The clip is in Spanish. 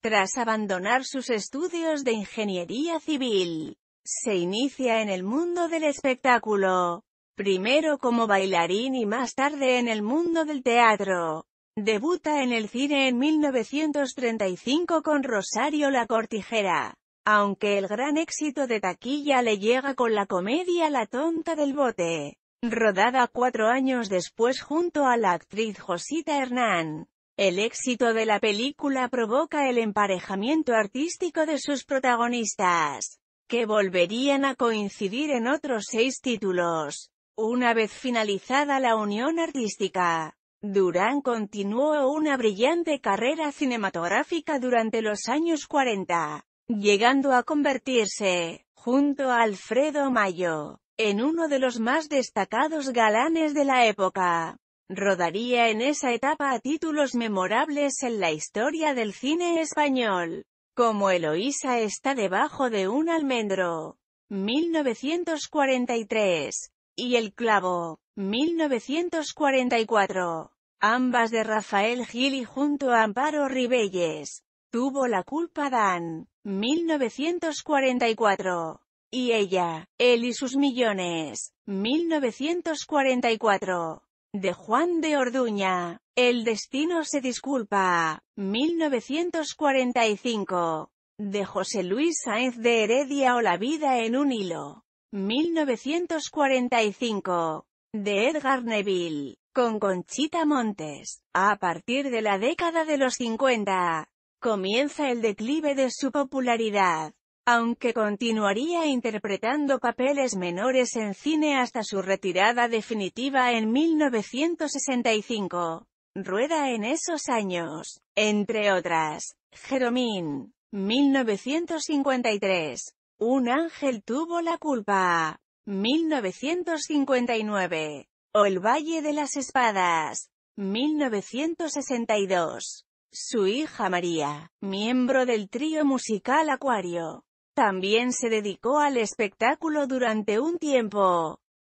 Tras abandonar sus estudios de ingeniería civil, se inicia en el mundo del espectáculo, primero como bailarín y más tarde en el mundo del teatro. Debuta en el cine en 1935 con Rosario La Cortijera, aunque el gran éxito de taquilla le llega con la comedia La Tonta del Bote, rodada cuatro años después junto a la actriz Josita Hernán. El éxito de la película provoca el emparejamiento artístico de sus protagonistas, que volverían a coincidir en otros seis títulos. Una vez finalizada la unión artística, Durán continuó una brillante carrera cinematográfica durante los años 40, llegando a convertirse, junto a Alfredo Mayo, en uno de los más destacados galanes de la época. Rodaría en esa etapa a títulos memorables en la historia del cine español, como Eloísa está debajo de un almendro, 1943, y El clavo, 1944, ambas de Rafael Gil y junto a Amparo Ribelles. Tuvo la culpa Dan, 1944. Y ella, él y sus millones, 1944 de Juan de Orduña. El destino se disculpa. 1945. De José Luis Sáenz de Heredia o La vida en un hilo. 1945. De Edgar Neville. Con Conchita Montes. A partir de la década de los 50. Comienza el declive de su popularidad aunque continuaría interpretando papeles menores en cine hasta su retirada definitiva en 1965. Rueda en esos años, entre otras, Jeromín, 1953, Un ángel tuvo la culpa, 1959, o El Valle de las Espadas, 1962. Su hija María, miembro del trío musical Acuario, también se dedicó al espectáculo durante un tiempo.